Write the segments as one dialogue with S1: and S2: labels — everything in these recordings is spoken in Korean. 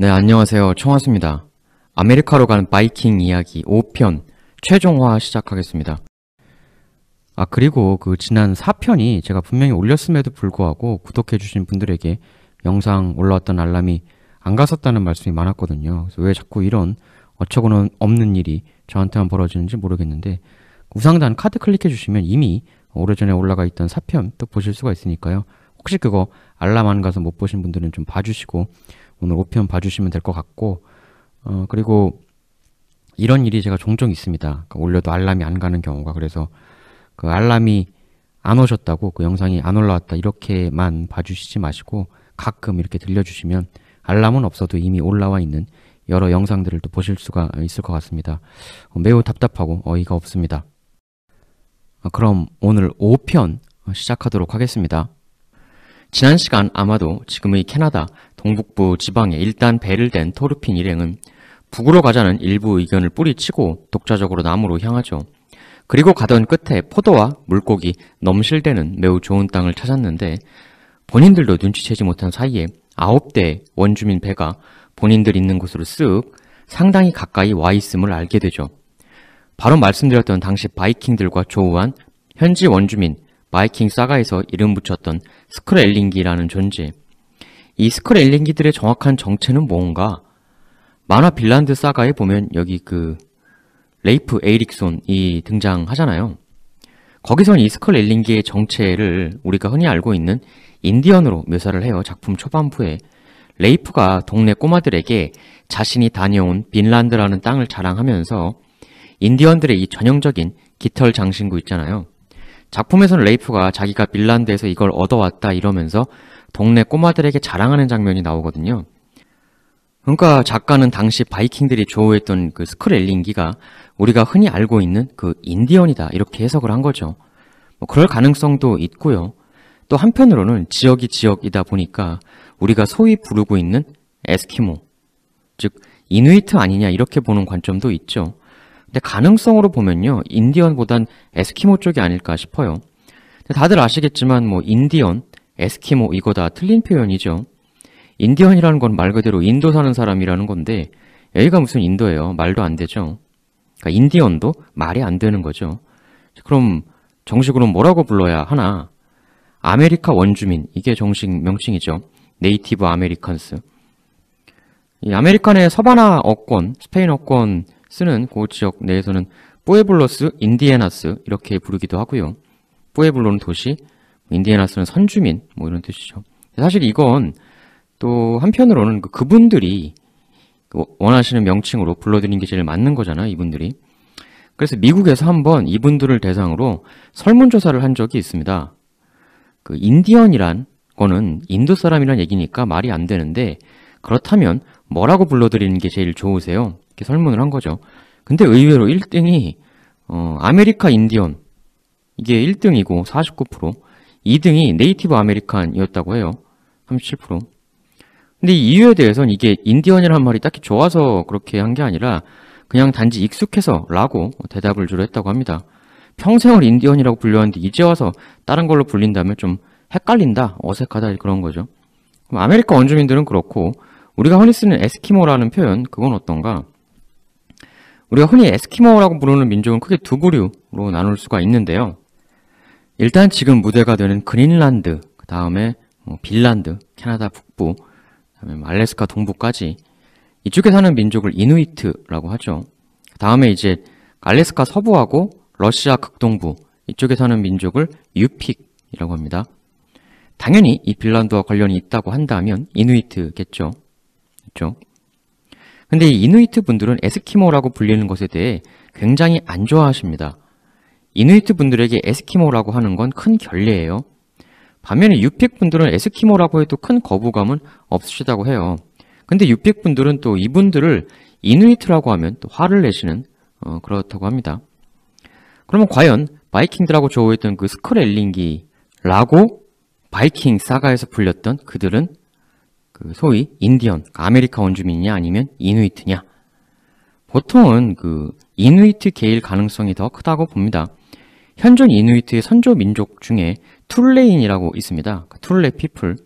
S1: 네, 안녕하세요. 청하수입니다. 아메리카로 가는 바이킹 이야기 5편 최종화 시작하겠습니다. 아, 그리고 그 지난 4편이 제가 분명히 올렸음에도 불구하고 구독해주신 분들에게 영상 올라왔던 알람이 안 갔었다는 말씀이 많았거든요. 그래서 왜 자꾸 이런 어처구니없는 일이 저한테만 벌어지는지 모르겠는데 우상단 카드 클릭해주시면 이미 오래전에 올라가 있던 4편 또 보실 수가 있으니까요. 혹시 그거 알람 안 가서 못 보신 분들은 좀 봐주시고 오늘 5편 봐주시면 될 것 같고 어, 그리고 이런 일이 제가 종종 있습니다. 그러니까 올려도 알람이 안 가는 경우가 그래서 그 알람이 안 오셨다고 그 영상이 안 올라왔다 이렇게만 봐주시지 마시고 가끔 이렇게 들려주시면 알람은 없어도 이미 올라와 있는 여러 영상들을 또 보실 수가 있을 것 같습니다. 어, 매우 답답하고 어이가 없습니다. 어, 그럼 오늘 5편 시작하도록 하겠습니다. 지난 시간 아마도 지금의 캐나다 동북부 지방에 일단 배를 댄 토르핀 일행은 북으로 가자는 일부 의견을 뿌리치고 독자적으로 남으로 향하죠. 그리고 가던 끝에 포도와 물고기 넘실대는 매우 좋은 땅을 찾았는데 본인들도 눈치채지 못한 사이에 아홉 대의 원주민 배가 본인들 있는 곳으로 쓱 상당히 가까이 와 있음을 알게 되죠. 바로 말씀드렸던 당시 바이킹들과 조우한 현지 원주민 바이킹 사가에서 이름 붙였던 스크렐링기라는 존재 이 스컬 엘링기들의 정확한 정체는 뭔가? 만화 빌란드 사가에 보면 여기 그 레이프 에이릭손이 등장하잖아요. 거기선 이 스컬 엘링기의 정체를 우리가 흔히 알고 있는 인디언으로 묘사를 해요. 작품 초반부에 레이프가 동네 꼬마들에게 자신이 다녀온 빈란드라는 땅을 자랑하면서 인디언들의 이 전형적인 깃털 장신구 있잖아요. 작품에서는 레이프가 자기가 빈란드에서 이걸 얻어왔다 이러면서 동네 꼬마들에게 자랑하는 장면이 나오거든요. 그러니까 작가는 당시 바이킹들이 좋아했던 그 스크렐링기가 우리가 흔히 알고 있는 그 인디언이다 이렇게 해석을 한 거죠. 뭐 그럴 가능성도 있고요. 또 한편으로는 지역이 지역이다 보니까 우리가 소위 부르고 있는 에스키모, 즉 이누이트 아니냐 이렇게 보는 관점도 있죠. 근데 가능성으로 보면요. 인디언보단 에스키모 쪽이 아닐까 싶어요. 다들 아시겠지만 뭐 인디언, 에스키모 이거 다 틀린 표현이죠. 인디언이라는 건 말 그대로 인도 사는 사람이라는 건데 여기가 무슨 인도예요. 말도 안 되죠. 그러니까 인디언도 말이 안 되는 거죠. 그럼 정식으로 뭐라고 불러야 하나? 아메리카 원주민, 이게 정식 명칭이죠. 네이티브 아메리칸스. 이 아메리칸의 서바나 어권, 스페인 어권 쓰는 그 지역 내에서는 뿌에블로스, 인디애나스 이렇게 부르기도 하고요. 뿌에블로는 도시, 인디애나스는 선주민 뭐 이런 뜻이죠. 사실 이건 또 한편으로는 그 그분들이 그 원하시는 명칭으로 불러드린 게 제일 맞는 거잖아 이분들이 그래서 미국에서 한번 이분들을 대상으로 설문조사를 한 적이 있습니다 그 인디언이란 거는 인도 사람이란 얘기니까 말이 안 되는데 그렇다면 뭐라고 불러드리는 게 제일 좋으세요? 이렇게 설문을 한 거죠 근데 의외로 1등이 어, 아메리카 인디언 이게 1등이고 49% 2등이 네이티브 아메리칸이었다고 해요. 37%. 근데 이 이유에 대해서는 이게 인디언이라는 말이 딱히 좋아서 그렇게 한 게 아니라 그냥 단지 익숙해서 라고 대답을 주로 했다고 합니다. 평생을 인디언이라고 불렸는데 이제 와서 다른 걸로 불린다면 좀 헷갈린다, 어색하다 그런 거죠. 그럼 아메리카 원주민들은 그렇고 우리가 흔히 쓰는 에스키모라는 표현 그건 어떤가? 우리가 흔히 에스키모라고 부르는 민족은 크게 두 부류로 나눌 수가 있는데요. 일단 지금 무대가 되는 그린란드, 그 다음에 뭐 빈란드, 캐나다 북부, 그다음에 뭐 알래스카 동부까지 이쪽에 사는 민족을 이누이트라고 하죠. 그 다음에 이제 알래스카 서부하고 러시아 극동부 이쪽에 사는 민족을 유픽이라고 합니다. 당연히 이 빈란드와 관련이 있다고 한다면 이누이트겠죠. 그렇죠? 근데 이 이누이트 분들은 에스키모라고 불리는 것에 대해 굉장히 안 좋아하십니다. 이누이트 분들에게 에스키모라고 하는 건 큰 결례예요. 반면에 유픽 분들은 에스키모라고 해도 큰 거부감은 없으시다고 해요. 근데 유픽 분들은 또 이분들을 이누이트라고 하면 또 화를 내시는 어, 그렇다고 합니다. 그러면 과연 바이킹들하고 조우했던 그 스크렐링기라고 바이킹 사가에서 불렸던 그들은 그 소위 인디언, 그 아메리카 원주민이냐 아니면 이누이트냐 보통은 그 이누이트 계일 가능성이 더 크다고 봅니다. 현존 이누이트의 선조 민족 중에 툴레인이라고 있습니다. 그 툴레 피플.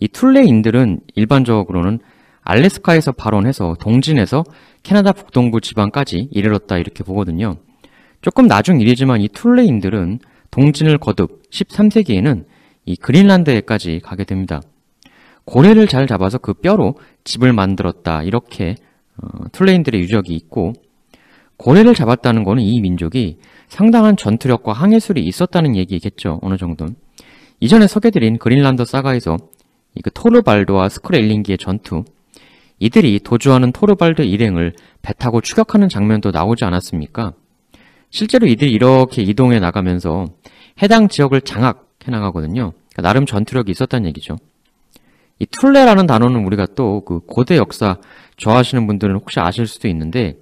S1: 이 툴레인들은 일반적으로는 알래스카에서 발원해서 동진에서 캐나다 북동부 지방까지 이르렀다 이렇게 보거든요. 조금 나중 일이지만 이 툴레인들은 동진을 거듭 13세기에는 이 그린란드에까지 가게 됩니다. 고래를 잘 잡아서 그 뼈로 집을 만들었다 이렇게 어, 툴레인들의 유적이 있고 고래를 잡았다는 것은 이 민족이 상당한 전투력과 항해술이 있었다는 얘기겠죠 어느 정도는 이전에 소개드린 그린란더 사가에서 그 토르발드와 스크레일링기의 전투 이들이 도주하는 토르발드 일행을 배 타고 추격하는 장면도 나오지 않았습니까? 실제로 이들이 이렇게 이동해 나가면서 해당 지역을 장악해 나가거든요 그러니까 나름 전투력이 있었다는 얘기죠 이 툴레라는 단어는 우리가 또 그 고대 역사 좋아하시는 분들은 혹시 아실 수도 있는데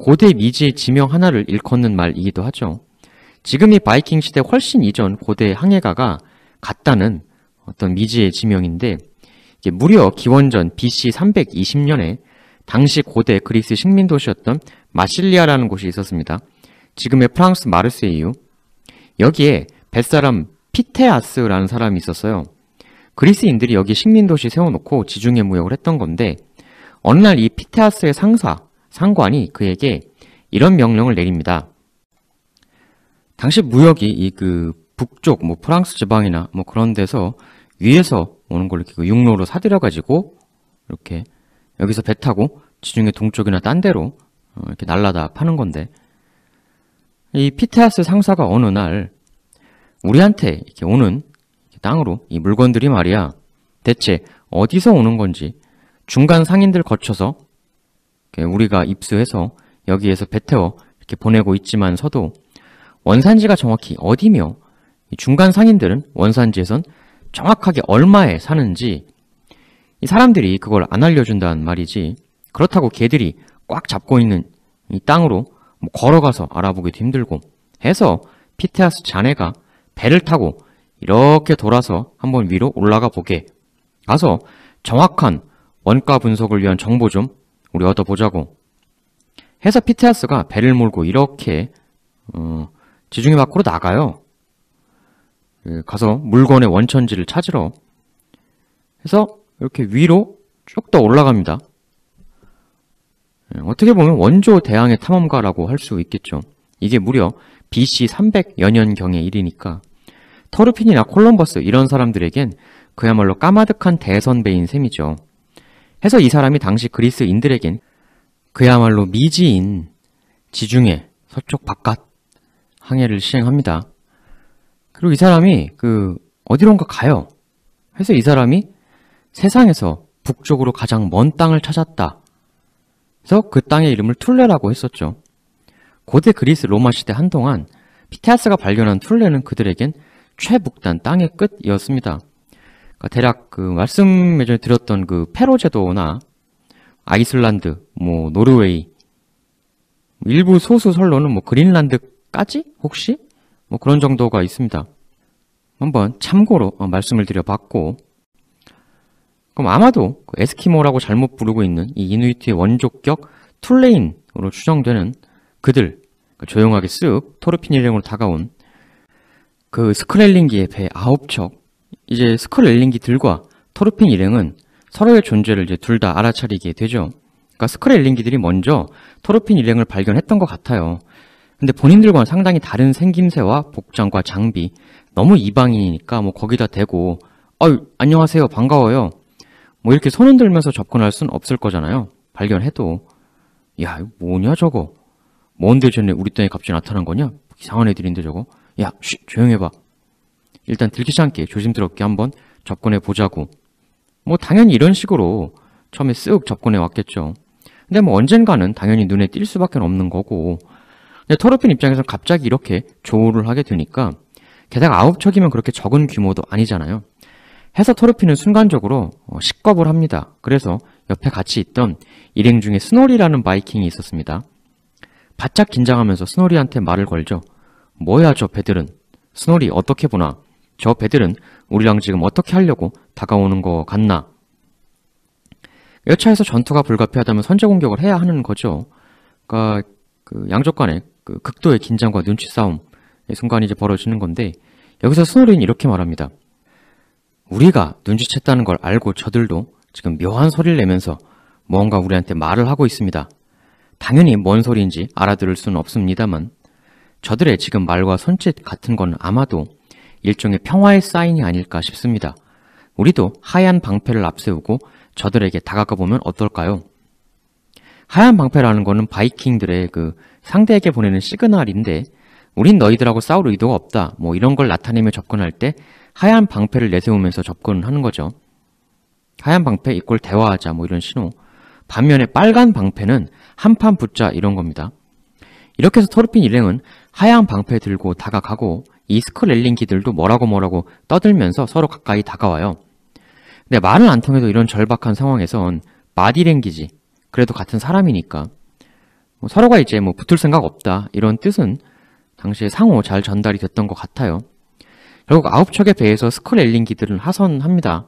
S1: 고대 미지의 지명 하나를 일컫는 말이기도 하죠. 지금의 바이킹 시대 훨씬 이전 고대 항해가가 갔다는 어떤 미지의 지명인데 무려 기원전 BC 320년에 당시 고대 그리스 식민 도시였던 마실리아라는 곳이 있었습니다. 지금의 프랑스 마르세이유 여기에 뱃사람 피테아스라는 사람이 있었어요. 그리스인들이 여기 식민 도시 세워놓고 지중해 무역을 했던 건데 어느 날 이 피테아스의 상사 상관이 그에게 이런 명령을 내립니다. 당시 무역이 이 그 북쪽 뭐 프랑스 지방이나 뭐 그런 데서 위에서 오는 걸 이렇게 그 육로로 사들여 가지고 이렇게 여기서 배 타고 지중해 동쪽이나 딴 데로 어, 이렇게 날라다 파는 건데 이 피테아스 상사가 어느 날 우리한테 이렇게 오는 땅으로 이 물건들이 말이야 대체 어디서 오는 건지 중간 상인들 거쳐서 우리가 입수해서 여기에서 배태워 이렇게 보내고 있지만서도 원산지가 정확히 어디며 중간 상인들은 원산지에선 정확하게 얼마에 사는지 이 사람들이 그걸 안 알려준다는 말이지 그렇다고 개들이꽉 잡고 있는 이 땅으로 뭐 걸어가서 알아보기도 힘들고 해서 피테아스 자네가 배를 타고 이렇게 돌아서 한번 위로 올라가 보게 가서 정확한 원가 분석을 위한 정보 좀 우리 얻어보자고 해서 피테아스가 배를 몰고 이렇게 어, 지중해 밖으로 나가요 예, 가서 물건의 원천지를 찾으러 해서 이렇게 위로 쭉 더 올라갑니다 예, 어떻게 보면 원조 대항의 탐험가라고 할 수 있겠죠 이게 무려 BC 300여년경의 일이니까 터르핀이나 콜럼버스 이런 사람들에겐 그야말로 까마득한 대선배인 셈이죠 해서 이 사람이 당시 그리스인들에겐 그야말로 미지인 지중해 서쪽 바깥 항해를 시행합니다. 그리고 이 사람이 그 어디론가 가요. 해서 이 사람이 세상에서 북쪽으로 가장 먼 땅을 찾았다. 그래서 그 땅의 이름을 툴레라고 했었죠. 고대 그리스 로마 시대 한동안 피테아스가 발견한 툴레는 그들에겐 최북단 땅의 끝이었습니다. 그러니까 대략 그 말씀 예전에 드렸던 그 페로 제도나 아이슬란드, 뭐 노르웨이, 뭐 일부 소수 선로는 뭐 그린란드까지 혹시 뭐 그런 정도가 있습니다. 한번 참고로 어, 말씀을 드려봤고 그럼 아마도 그 에스키모라고 잘못 부르고 있는 이 이누이트의 원조격 툴레인으로 추정되는 그들 그러니까 조용하게 쓱 토르핀 일행으로 다가온 그 스크렐링기의 배 아홉 척 이제 스컬 엘링기 들과 터르핀 일행은 서로의 존재를 이제 둘 다 알아차리게 되죠. 그러니까 스컬 엘링기들이 먼저 터르핀 일행을 발견했던 것 같아요. 근데 본인들과는 상당히 다른 생김새와 복장과 장비, 너무 이방인이니까 뭐 거기다 대고 어유 안녕하세요 반가워요 뭐 이렇게 손흔 들면서 접근할 순 없을 거잖아요. 발견해도 야 뭐냐 저거 뭔데 쟤네 우리 땅에 갑자기 나타난 거냐 이상한 애들인데 저거 야 쉬, 조용해봐 일단 들키지 않게 조심스럽게 한번 접근해 보자고 뭐 당연히 이런 식으로 처음에 쓱 접근해 왔겠죠 근데 뭐 언젠가는 당연히 눈에 띌 수밖에 없는 거고 근데 터르핀 입장에서 갑자기 이렇게 조우를 하게 되니까 게다가 아홉 척이면 그렇게 적은 규모도 아니잖아요 해서 터르핀은 순간적으로 어, 식겁을 합니다 그래서 옆에 같이 있던 일행 중에 스노리라는 바이킹이 있었습니다 바짝 긴장하면서 스노리한테 말을 걸죠 뭐야 저 배들은 스노리 어떻게 보나 저 배들은 우리랑 지금 어떻게 하려고 다가오는 거 같나? 여차에서 전투가 불가피하다면 선제 공격을 해야 하는 거죠. 그러니까 그 양쪽 간의 그 극도의 긴장과 눈치 싸움의 순간이 이제 벌어지는 건데 여기서 스노린 이렇게 말합니다. 우리가 눈치챘다는 걸 알고 저들도 지금 묘한 소리를 내면서 뭔가 우리한테 말을 하고 있습니다. 당연히 뭔 소리인지 알아들을 수는 없습니다만 저들의 지금 말과 손짓 같은 건 아마도 일종의 평화의 사인이 아닐까 싶습니다. 우리도 하얀 방패를 앞세우고 저들에게 다가가 보면 어떨까요? 하얀 방패라는 것은 바이킹들의 그 상대에게 보내는 시그널인데 우린 너희들하고 싸울 의도가 없다 뭐 이런 걸 나타내며 접근할 때 하얀 방패를 내세우면서 접근 하는 거죠. 하얀 방패 이꼴 대화하자 뭐 이런 신호 반면에 빨간 방패는 한판 붙자 이런 겁니다. 이렇게 해서 토르핀 일행은 하얀 방패 들고 다가가고 이 스크렐링기들도 뭐라고 뭐라고 떠들면서 서로 가까이 다가와요. 근데 말을 안 통해도 이런 절박한 상황에선 마디랭기지 그래도 같은 사람이니까 뭐 서로가 이제 뭐 붙을 생각 없다 이런 뜻은 당시에 상호 잘 전달이 됐던 것 같아요. 결국 아홉 척의 배에서 스크렐링기들은 하선합니다.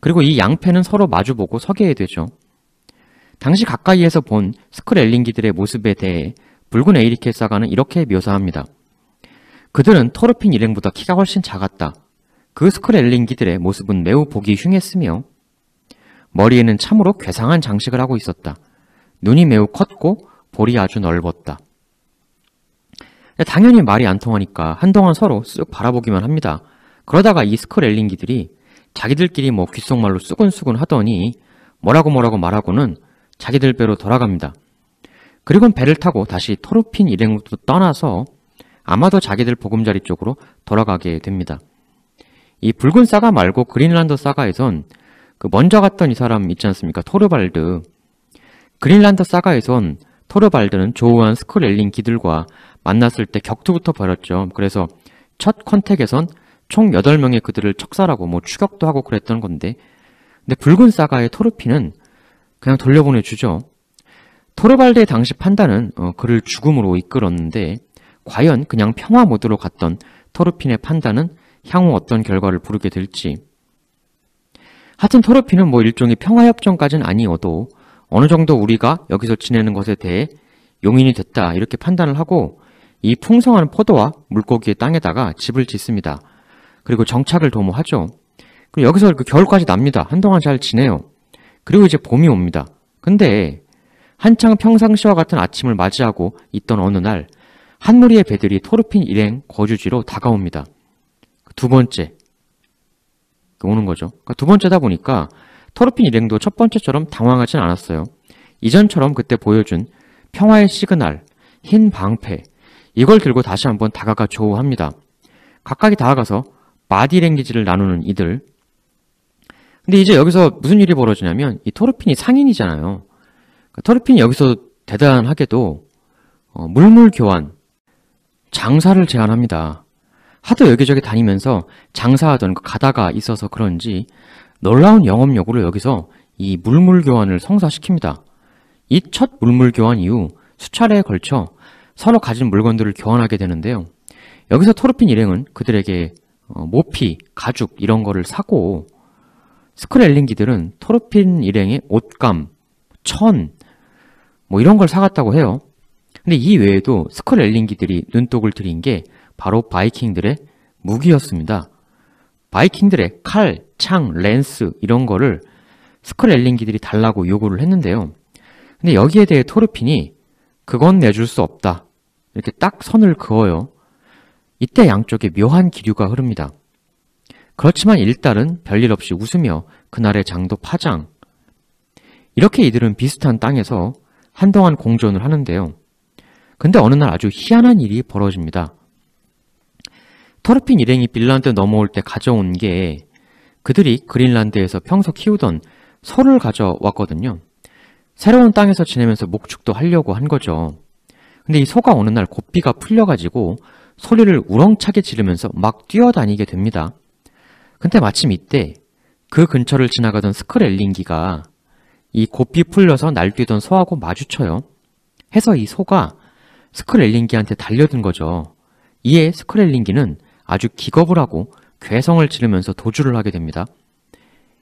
S1: 그리고 이 양패는 서로 마주보고 서게 되죠. 당시 가까이에서 본 스크렐링기들의 모습에 대해 붉은 에이리케 사가는 이렇게 묘사합니다. 그들은 토르핀 일행보다 키가 훨씬 작았다. 그 스크렐링기들의 모습은 매우 보기 흉했으며 머리에는 참으로 괴상한 장식을 하고 있었다. 눈이 매우 컸고 볼이 아주 넓었다. 네, 당연히 말이 안 통하니까 한동안 서로 쓱 바라보기만 합니다. 그러다가 이 스크렐링기들이 자기들끼리 뭐 귓속말로 쑥은쑥은 하더니 뭐라고 뭐라고 말하고는 자기들 배로 돌아갑니다. 그리고 배를 타고 다시 토르핀 일행으로 떠나서 아마도 자기들 보금자리 쪽으로 돌아가게 됩니다. 이 붉은 사가 말고 그린란드 사가에선 그 먼저 갔던 이 사람 있지 않습니까? 토르발드. 그린란드 사가에선 토르발드는 조우한 스쿨엘린 기들과 만났을 때 격투부터 벌였죠. 그래서 첫 컨택에선 총 8명의 그들을 척살하고 뭐 추격도 하고 그랬던 건데 근데 붉은 사가의 토르피는 그냥 돌려보내주죠. 토르발드의 당시 판단은 어, 그를 죽음으로 이끌었는데 과연 그냥 평화 모드로 갔던 토르핀의 판단은 향후 어떤 결과를 부르게 될지 하여튼 토르핀은 뭐 일종의 평화협정까지는 아니어도 어느 정도 우리가 여기서 지내는 것에 대해 용인이 됐다 이렇게 판단을 하고 이 풍성한 포도와 물고기의 땅에다가 집을 짓습니다. 그리고 정착을 도모하죠. 그리고 여기서 그 겨울까지 납니다. 한동안 잘 지내요. 그리고 이제 봄이 옵니다. 근데 한창 평상시와 같은 아침을 맞이하고 있던 어느 날한 무리의 배들이 토르핀 일행 거주지로 다가옵니다. 그 두 번째 그 오는 거죠. 그러니까 두 번째다 보니까 토르핀 일행도 첫 번째처럼 당황하진 않았어요. 이전처럼 그때 보여준 평화의 시그널, 흰 방패 이걸 들고 다시 한번 다가가 조우합니다. 각각이 다가가서 마디 랭귀지를 나누는 이들 근데 이제 여기서 무슨 일이 벌어지냐면 이 토르핀이 상인이잖아요. 그러니까 토르핀이 여기서 대단하게도 어, 물물 교환 장사를 제안합니다. 하도 여기저기 다니면서 장사하던 그 가다가 있어서 그런지 놀라운 영업 요으로 여기서 이 물물 교환을 성사시킵니다. 이 첫 물물 교환 이후 수차례에 걸쳐 서로 가진 물건들을 교환하게 되는데요. 여기서 토르핀 일행은 그들에게 어, 모피, 가죽 이런 거를 사고 스크렐링기들은 토르핀 일행의 옷감, 천, 뭐 이런 걸 사갔다고 해요. 근데 이 외에도 스컬 엘링기들이 눈독을 들인 게 바로 바이킹들의 무기였습니다. 바이킹들의 칼, 창, 랜스 이런 거를 스컬 엘링기들이 달라고 요구를 했는데요. 근데 여기에 대해 토르핀이 그건 내줄 수 없다. 이렇게 딱 선을 그어요. 이때 양쪽에 묘한 기류가 흐릅니다. 그렇지만 일단은 별일 없이 웃으며 그날의 장도 파장. 이렇게 이들은 비슷한 땅에서 한동안 공존을 하는데요. 근데 어느 날 아주 희한한 일이 벌어집니다. 터르핀 일행이 빌란드 넘어올 때 가져온 게 그들이 그린란드에서 평소 키우던 소를 가져왔거든요. 새로운 땅에서 지내면서 목축도 하려고 한 거죠. 근데 이 소가 어느 날 고삐가 풀려가지고 소리를 우렁차게 지르면서 막 뛰어다니게 됩니다. 근데 마침 이때 그 근처를 지나가던 스크렐링기가 이 고삐 풀려서 날뛰던 소하고 마주쳐요. 해서 이 소가 스크렐링기한테 달려든 거죠. 이에 스크렐링기는 아주 기겁을 하고 괴성을 지르면서 도주를 하게 됩니다.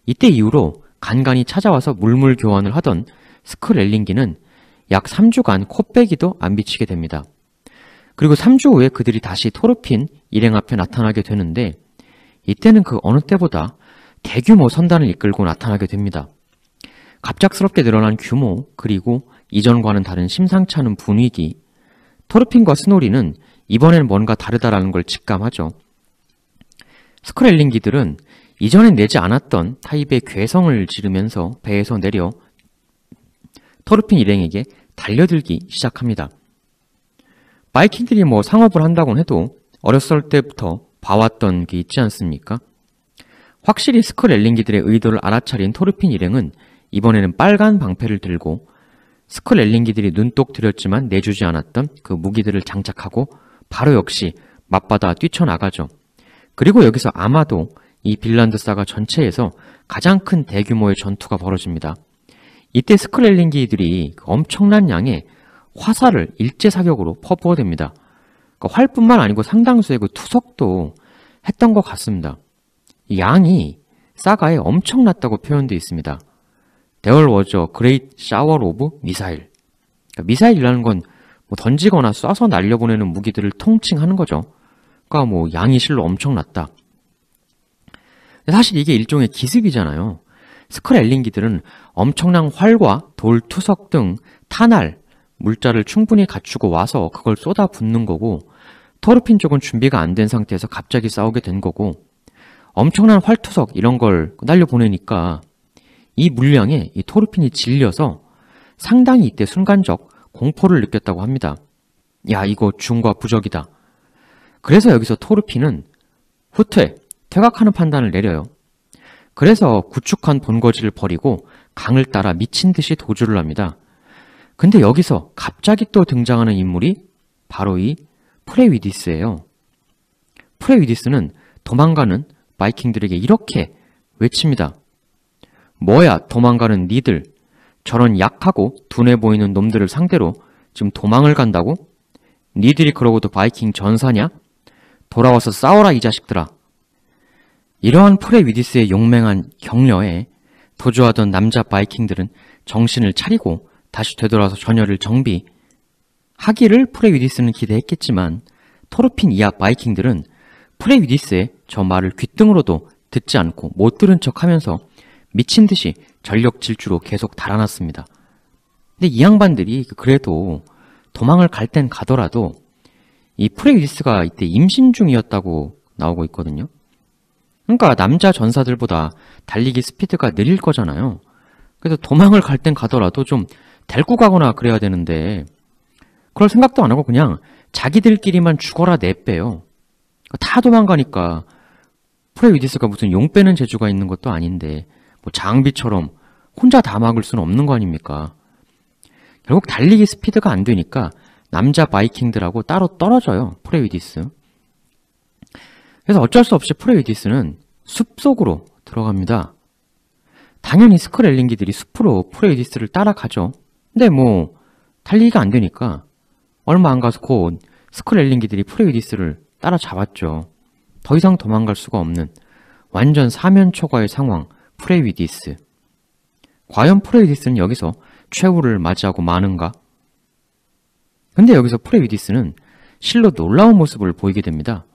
S1: 이때 이후로 간간히 찾아와서 물물 교환을 하던 스크렐링기는 약 3주간 코빼기도 안 비치게 됩니다. 그리고 3주 후에 그들이 다시 토르핀 일행 앞에 나타나게 되는데 이때는 그 어느 때보다 대규모 선단을 이끌고 나타나게 됩니다. 갑작스럽게 늘어난 규모 그리고 이전과는 다른 심상치 않은 분위기 토르핀과 스노리는 이번엔 뭔가 다르다라는 걸 직감하죠. 스크렐링기들은 이전에 내지 않았던 타입의 괴성을 지르면서 배에서 내려 토르핀 일행에게 달려들기 시작합니다. 바이킹들이 뭐 상업을 한다곤 해도 어렸을 때부터 봐왔던 게 있지 않습니까? 확실히 스크렐링기들의 의도를 알아차린 토르핀 일행은 이번에는 빨간 방패를 들고 스컬 엘링기들이 눈독 들였지만 내주지 않았던 그 무기들을 장착하고 바로 역시 맞받아 뛰쳐나가죠. 그리고 여기서 아마도 이 빌란드 사가 전체에서 가장 큰 대규모의 전투가 벌어집니다. 이때 스컬 엘링기들이 그 엄청난 양의 화살을 일제 사격으로 퍼부어댑니다. 그러니까 활뿐만 아니고 상당수의 그 투석도 했던 것 같습니다. 양이 사가에 엄청났다고 표현되어 있습니다. There was a great shower of missile. 그러니까 미사일이라는 건 뭐 던지거나 쏴서 날려보내는 무기들을 통칭하는 거죠. 그러니까 뭐 양이 실로 엄청났다. 사실 이게 일종의 기습이잖아요. 스컬 엘링기들은 엄청난 활과 돌, 투석 등 탄알, 물자를 충분히 갖추고 와서 그걸 쏟아 붓는 거고 터르핀 쪽은 준비가 안 된 상태에서 갑자기 싸우게 된 거고 엄청난 활투석 이런 걸 날려보내니까 이 물량에 이 토르핀이 질려서 상당히 이때 순간적 공포를 느꼈다고 합니다. 야 이거 중과 부적이다. 그래서 여기서 토르핀은 후퇴, 퇴각하는 판단을 내려요. 그래서 구축한 본거지를 버리고 강을 따라 미친 듯이 도주를 합니다. 근데 여기서 갑자기 또 등장하는 인물이 바로 이 프레위디스예요. 프레위디스는 도망가는 바이킹들에게 이렇게 외칩니다. 뭐야 도망가는 니들 저런 약하고 둔해 보이는 놈들을 상대로 지금 도망을 간다고? 니들이 그러고도 바이킹 전사냐? 돌아와서 싸워라 이 자식들아 이러한 프레위디스의 용맹한 격려에 도주하던 남자 바이킹들은 정신을 차리고 다시 되돌아서 전열을 정비하기를 프레위디스는 기대했겠지만 토르핀 이하 바이킹들은 프레위디스의 저 말을 귓등으로도 듣지 않고 못 들은 척하면서 미친 듯이 전력 질주로 계속 달아났습니다. 근데 이 양반들이 그래도 도망을 갈 땐 가더라도 이프레이디스가 이때 임신 중이었다고 나오고 있거든요. 그러니까 남자 전사들보다 달리기 스피드가 느릴 거잖아요. 그래서 도망을 갈 땐 가더라도 좀 데리고 가거나 그래야 되는데 그럴 생각도 안 하고 그냥 자기들끼리만 죽어라 내빼요. 다 도망가니까 프레유디스가 무슨 용 빼는 재주가 있는 것도 아닌데 뭐 장비처럼 혼자 다 막을 수는 없는 거 아닙니까? 결국 달리기 스피드가 안 되니까 남자 바이킹들하고 따로 떨어져요. 프레위디스. 그래서 어쩔 수 없이 프레위디스는 숲속으로 들어갑니다. 당연히 스크렐링기들이 숲으로 프레위디스를 따라가죠. 근데 뭐 달리기가 안 되니까 얼마 안 가서 곧 스크렐링기들이 프레위디스를 따라잡았죠. 더 이상 도망갈 수가 없는 완전 사면 초과의 상황 프레위디스 과연 프레위디스는 여기서 최후를 맞이하고 마는가? 근데 여기서 프레위디스는 실로 놀라운 모습을 보이게 됩니다.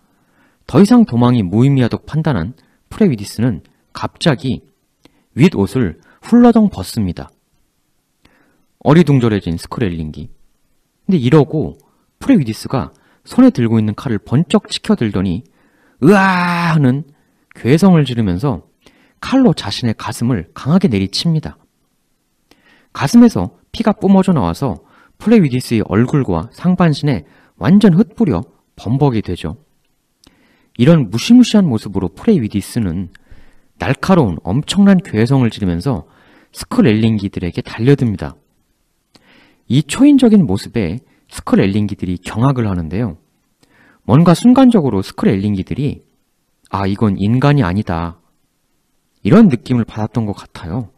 S1: 더 이상 도망이 무의미하다고 판단한 프레위디스는 갑자기 윗옷을 훌러덩 벗습니다. 어리둥절해진 스크렐링기. 근데 이러고 프레위디스가 손에 들고 있는 칼을 번쩍 치켜들더니 으아 하는 괴성을 지르면서 칼로 자신의 가슴을 강하게 내리칩니다. 가슴에서 피가 뿜어져 나와서 플레위디스의 얼굴과 상반신에 완전 흩뿌려 범벅이 되죠. 이런 무시무시한 모습으로 프레위디스는 날카로운 엄청난 괴성을 지르면서 스컬 엘링기들에게 달려듭니다. 이 초인적인 모습에 스컬 엘링기들이 경악을 하는데요. 뭔가 순간적으로 스컬 엘링기들이 아 이건 인간이 아니다 이런 느낌을 받았던 것 같아요.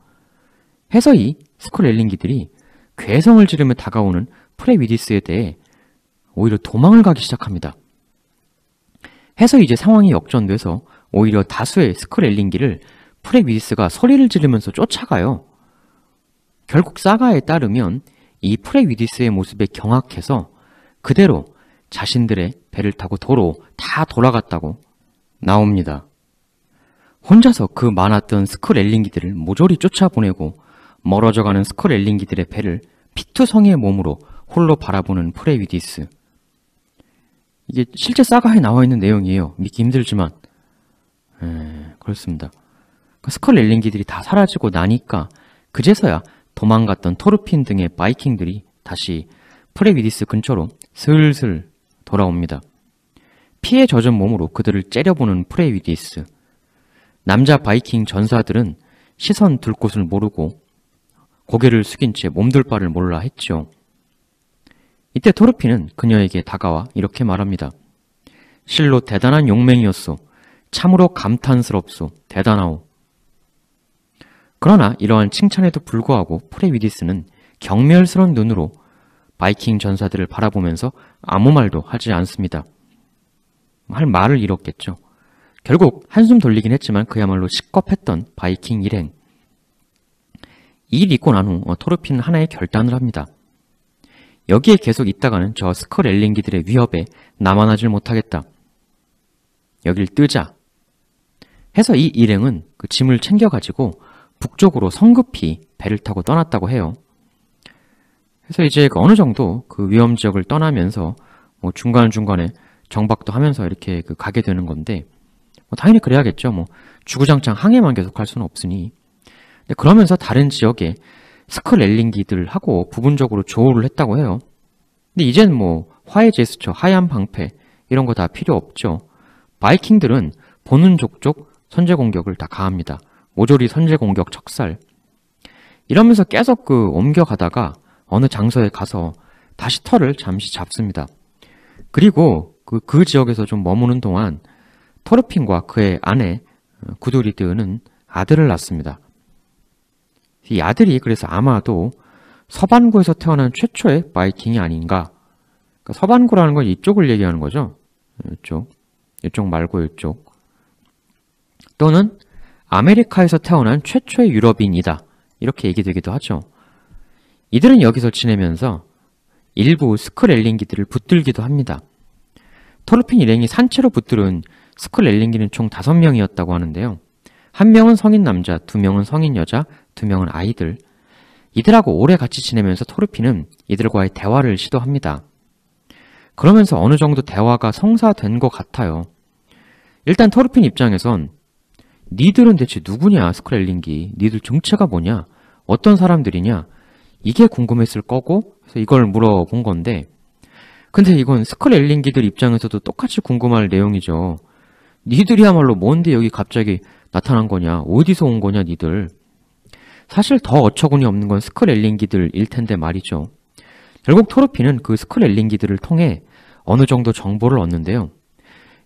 S1: 해서 이스쿨 엘링기들이 괴성을 지르며 다가오는 프레위디스에 대해 오히려 도망을 가기 시작합니다. 해서 이제 상황이 역전돼서 오히려 다수의 스쿨 엘링기를 프레위디스가 소리를 지르면서 쫓아가요. 결국 사가에 따르면 이 프레위디스의 모습에 경악해서 그대로 자신들의 배를 타고 도로 다 돌아갔다고 나옵니다. 혼자서 그 많았던 스컬 엘링기들을 모조리 쫓아보내고 멀어져가는 스컬 엘링기들의 배를 피투성의 몸으로 홀로 바라보는 프레위디스. 이게 실제 사가에 나와 있는 내용이에요. 믿기 힘들지만. 에, 예, 그렇습니다. 그러니까 스컬 엘링기들이 다 사라지고 나니까 그제서야 도망갔던 토르핀 등의 바이킹들이 다시 프레위디스 근처로 슬슬 돌아옵니다. 피해 젖은 몸으로 그들을 째려보는 프레위디스. 남자 바이킹 전사들은 시선 둘 곳을 모르고 고개를 숙인 채 몸둘 바를 몰라 했죠. 이때 토르핀은 그녀에게 다가와 이렇게 말합니다. 실로 대단한 용맹이었소. 참으로 감탄스럽소. 대단하오. 그러나 이러한 칭찬에도 불구하고 프레위디스는 경멸스런 눈으로 바이킹 전사들을 바라보면서 아무 말도 하지 않습니다. 할 말을 잃었겠죠. 결국 한숨 돌리긴 했지만 그야말로 시겁했던 바이킹 일행. 이일 있고 난 후토르핀는 어, 하나의 결단을 합니다. 여기에 계속 있다가는 저 스컬 엘링기들의 위협에 남아나질 못하겠다. 여길 뜨자. 해서 이 일행은 그 짐을 챙겨가지고 북쪽으로 성급히 배를 타고 떠났다고 해요. 그래서 이제 그 어느 정도 그 위험 지역을 떠나면서 뭐 중간중간에 정박도 하면서 이렇게 그 가게 되는 건데 뭐 당연히 그래야겠죠. 뭐 주구장창 항해만 계속할 수는 없으니. 근데 그러면서 다른 지역에 스컬 엘링기들 하고 부분적으로 조우를 했다고 해요. 근데 이젠 뭐 화해 제스처, 하얀 방패 이런 거 다 필요 없죠. 바이킹들은 보는 족족 선제 공격을 다 가합니다. 모조리 선제 공격 척살. 이러면서 계속 그 옮겨가다가 어느 장소에 가서 다시 터를 잠시 잡습니다. 그리고 그, 그 지역에서 좀 머무는 동안 토르핀과 그의 아내 어, 구두리드는 아들을 낳습니다. 이 아들이 그래서 아마도 서반구에서 태어난 최초의 바이킹이 아닌가 그러니까 서반구라는 건 이쪽을 얘기하는 거죠. 이쪽, 이쪽 말고 이쪽 또는 아메리카에서 태어난 최초의 유럽인이다 이렇게 얘기되기도 하죠. 이들은 여기서 지내면서 일부 스크렐링기들을 붙들기도 합니다. 토르핀 일행이 산채로 붙들은 스쿨 엘링기는 총 5명이었다고 하는데요. 한 명은 성인 남자, 두 명은 성인 여자, 두 명은 아이들. 이들하고 오래 같이 지내면서 토르피는 이들과의 대화를 시도합니다. 그러면서 어느 정도 대화가 성사된 것 같아요. 일단 토르핀 입장에선 니들은 대체 누구냐 스크렐링기 니들 정체가 뭐냐 어떤 사람들이냐 이게 궁금했을 거고 그래서 이걸 물어본 건데 근데 이건 스크렐링기들 입장에서도 똑같이 궁금할 내용이죠 니들이야말로 뭔데 여기 갑자기 나타난 거냐 어디서 온 거냐 니들 사실 더 어처구니 없는 건 스컬 엘링기들일 텐데 말이죠 결국 토르피는 그 스컬 엘링기들을 통해 어느 정도 정보를 얻는데요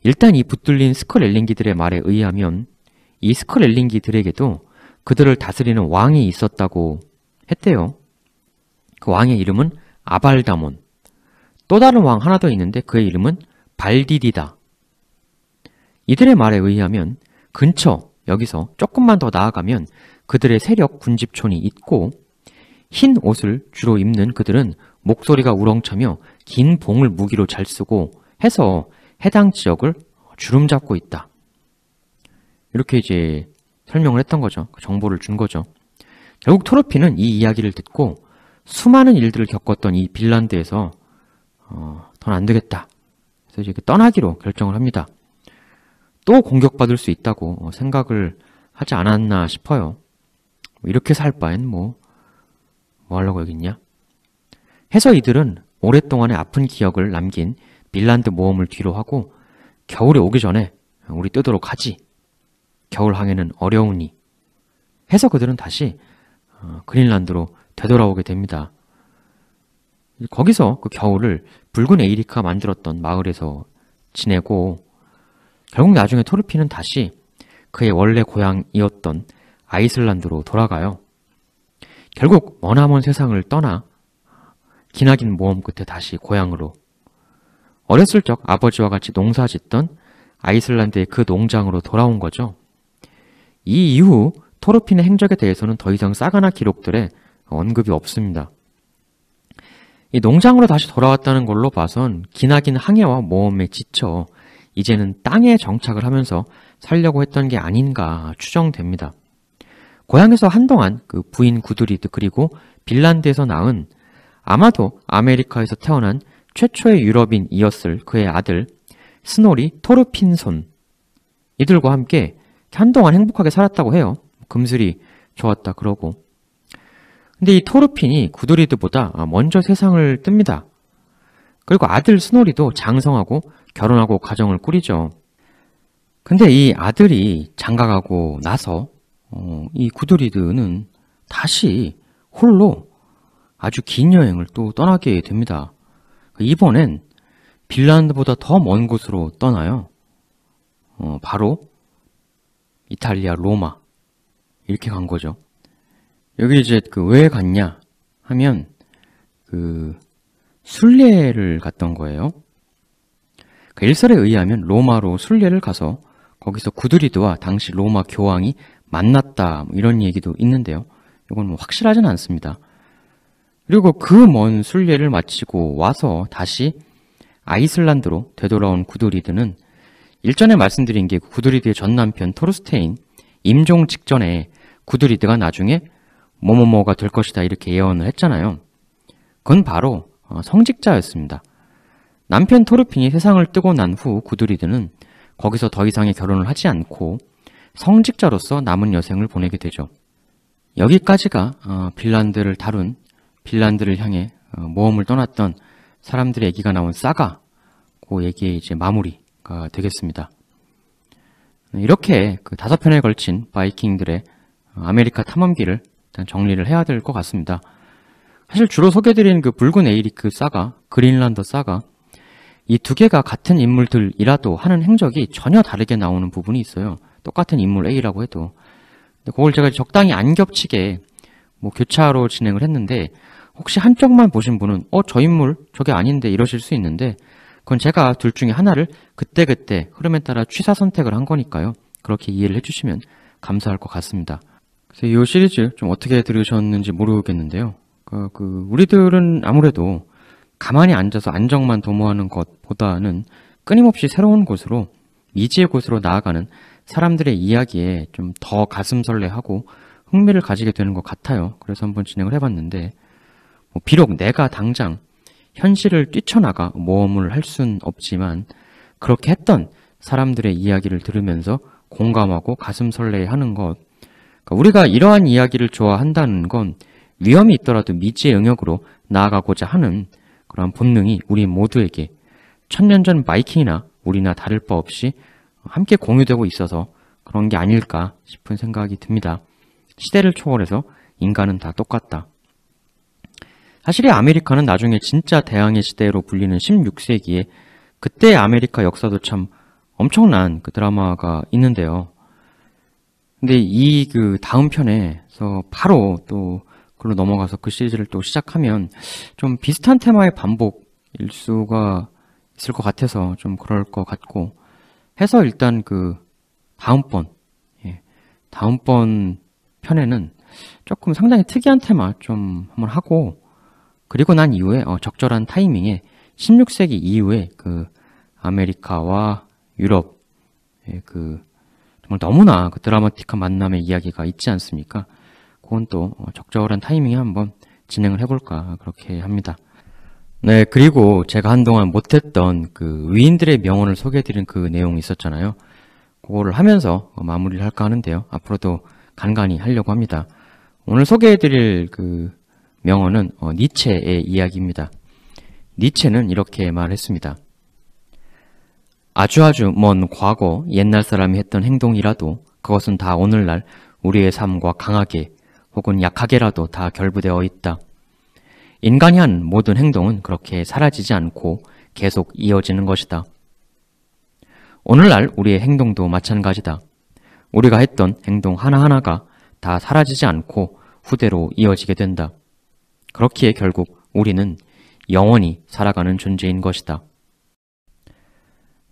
S1: 일단 이 붙들린 스컬 엘링기들의 말에 의하면 이 스컬 엘링기들에게도 그들을 다스리는 왕이 있었다고 했대요 그 왕의 이름은 아발다몬 또 다른 왕 하나 더 있는데 그의 이름은 발디디다 이들의 말에 의하면 근처 여기서 조금만 더 나아가면 그들의 세력 군집촌이 있고 흰 옷을 주로 입는 그들은 목소리가 우렁차며 긴 봉을 무기로 잘 쓰고 해서 해당 지역을 주름 잡고 있다. 이렇게 이제 설명을 했던 거죠. 그 정보를 준 거죠. 결국 토르피는 이 이야기를 듣고 수많은 일들을 겪었던 이빌란드에서 어, 더는 안 되겠다. 그래서 이제 그 떠나기로 결정을 합니다. 또 공격받을 수 있다고 어, 생각을 하지 않았나 싶어요. 이렇게 살 바엔 뭐, 뭐 하려고 여기 있냐? 해서 이들은 오랫동안의 아픈 기억을 남긴 밀란드 모험을 뒤로 하고 겨울이 오기 전에 우리 뜨도록 하지 겨울 항해는 어려우니. 해서 그들은 다시 어, 그린란드로 되돌아오게 됩니다. 거기서 그 겨울을 붉은 에이리카 만들었던 마을에서 지내고 결국 나중에 토르핀은 다시 그의 원래 고향이었던 아이슬란드로 돌아가요. 결국 머나먼 세상을 떠나 기나긴 모험 끝에 다시 고향으로 어렸을 적 아버지와 같이 농사 짓던 아이슬란드의 그 농장으로 돌아온 거죠. 이 이후 토르핀의 행적에 대해서는 더 이상 사가나 기록들에 언급이 없습니다. 이 농장으로 다시 돌아왔다는 걸로 봐선 기나긴 항해와 모험에 지쳐 이제는 땅에 정착을 하면서 살려고 했던 게 아닌가 추정됩니다. 고향에서 한동안 그 부인 구두리드 그리고 빌란드에서 낳은 아마도 아메리카에서 태어난 최초의 유럽인이었을 그의 아들 스노리 토르핀손 이들과 함께 한동안 행복하게 살았다고 해요. 금슬이 좋았다 그러고 근데 이 토르핀이 구두리드보다 먼저 세상을 뜹니다. 그리고 아들 스노리도 장성하고 결혼하고 가정을 꾸리죠. 근데 이 아들이 장가가고 나서 어, 이 구드리드는 다시 홀로 아주 긴 여행을 또 떠나게 됩니다. 이번엔 빈란드보다 더 먼 곳으로 떠나요. 어, 바로 이탈리아 로마 이렇게 간 거죠. 여기 이제 그 왜 갔냐 하면 그 순례를 갔던 거예요. 그 일설에 의하면 로마로 순례를 가서 거기서 구두리드와 당시 로마 교황이 만났다 뭐 이런 얘기도 있는데요. 이건 뭐 확실하진 않습니다. 그리고 그 먼 순례를 마치고 와서 다시 아이슬란드로 되돌아온 구두리드는 일전에 말씀드린 게 구두리드의 전 남편 토르스테인 임종 직전에 구두리드가 나중에 뭐뭐뭐가 될 것이다 이렇게 예언을 했잖아요. 그건 바로 어, 성직자였습니다. 남편 토르핀이 세상을 뜨고 난 후 구두리드는 거기서 더 이상의 결혼을 하지 않고 성직자로서 남은 여생을 보내게 되죠. 여기까지가 빌란드를 어, 다룬 빌란드를 향해 어, 모험을 떠났던 사람들의 얘기가 나온 사가 그 얘기의 이제 마무리가 되겠습니다. 이렇게 그 다섯 편에 걸친 바이킹들의 아메리카 탐험기를 일단 정리를 해야 될 것 같습니다. 사실 주로 소개드리는 그 붉은 에이리크 사가, 그린란더 사가 이 두 개가 같은 인물들이라도 하는 행적이 전혀 다르게 나오는 부분이 있어요. 똑같은 인물 A라고 해도. 근데 그걸 제가 적당히 안 겹치게 뭐 교차로 진행을 했는데 혹시 한쪽만 보신 분은 어 저 인물 저게 아닌데 이러실 수 있는데 그건 제가 둘 중에 하나를 그때그때 흐름에 따라 취사 선택을 한 거니까요. 그렇게 이해를 해주시면 감사할 것 같습니다. 그래서 이 시리즈 좀 어떻게 들으셨는지 모르겠는데요. 그그 그러니까 우리들은 아무래도 가만히 앉아서 안정만 도모하는 것보다는 끊임없이 새로운 곳으로 미지의 곳으로 나아가는 사람들의 이야기에 좀 더 가슴 설레하고 흥미를 가지게 되는 것 같아요. 그래서 한번 진행을 해봤는데 뭐 비록 내가 당장 현실을 뛰쳐나가 모험을 할 순 없지만 그렇게 했던 사람들의 이야기를 들으면서 공감하고 가슴 설레하는 것 그러니까 우리가 이러한 이야기를 좋아한다는 건 위험이 있더라도 미지의 영역으로 나아가고자 하는 그런 본능이 우리 모두에게 천년 전 마이킹이나 우리나 다를 바 없이 함께 공유되고 있어서 그런 게 아닐까 싶은 생각이 듭니다. 시대를 초월해서 인간은 다 똑같다. 사실 이 아메리카는 나중에 진짜 대항해 시대로 불리는 16세기에 그때 아메리카 역사도 참 엄청난 그 드라마가 있는데요. 근데 이 그 다음 편에서 바로 또 글로 넘어가서 그 시리즈를 또 시작하면 좀 비슷한 테마의 반복일 수가 있을 것 같아서 좀 그럴 것 같고 해서 일단 그 다음번 예, 다음번 편에는 조금 상당히 특이한 테마 좀 한번 하고 그리고 난 이후에 어, 적절한 타이밍에 16세기 이후에 그 아메리카와 유럽 예, 그 정말 너무나 그 드라마틱한 만남의 이야기가 있지 않습니까? 그건 또 적절한 타이밍에 한번 진행을 해볼까 그렇게 합니다. 네, 그리고 제가 한동안 못했던 그 위인들의 명언을 소개해드린 그 내용이 있었잖아요. 그거를 하면서 마무리를 할까 하는데요. 앞으로도 간간히 하려고 합니다. 오늘 소개해드릴 그 명언은 어, 니체의 이야기입니다. 니체는 이렇게 말했습니다. 아주 아주 먼 과거 옛날 사람이 했던 행동이라도 그것은 다 오늘날 우리의 삶과 강하게 혹은 약하게라도 다 결부되어 있다. 인간이 한 모든 행동은 그렇게 사라지지 않고 계속 이어지는 것이다. 오늘날 우리의 행동도 마찬가지다. 우리가 했던 행동 하나하나가 다 사라지지 않고 후대로 이어지게 된다. 그렇기에 결국 우리는 영원히 살아가는 존재인 것이다.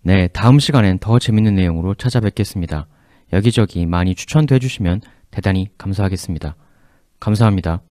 S1: 네, 다음 시간엔 더 재밌는 내용으로 찾아뵙겠습니다. 여기저기 많이 추천도 해주시면 대단히 감사하겠습니다. 감사합니다.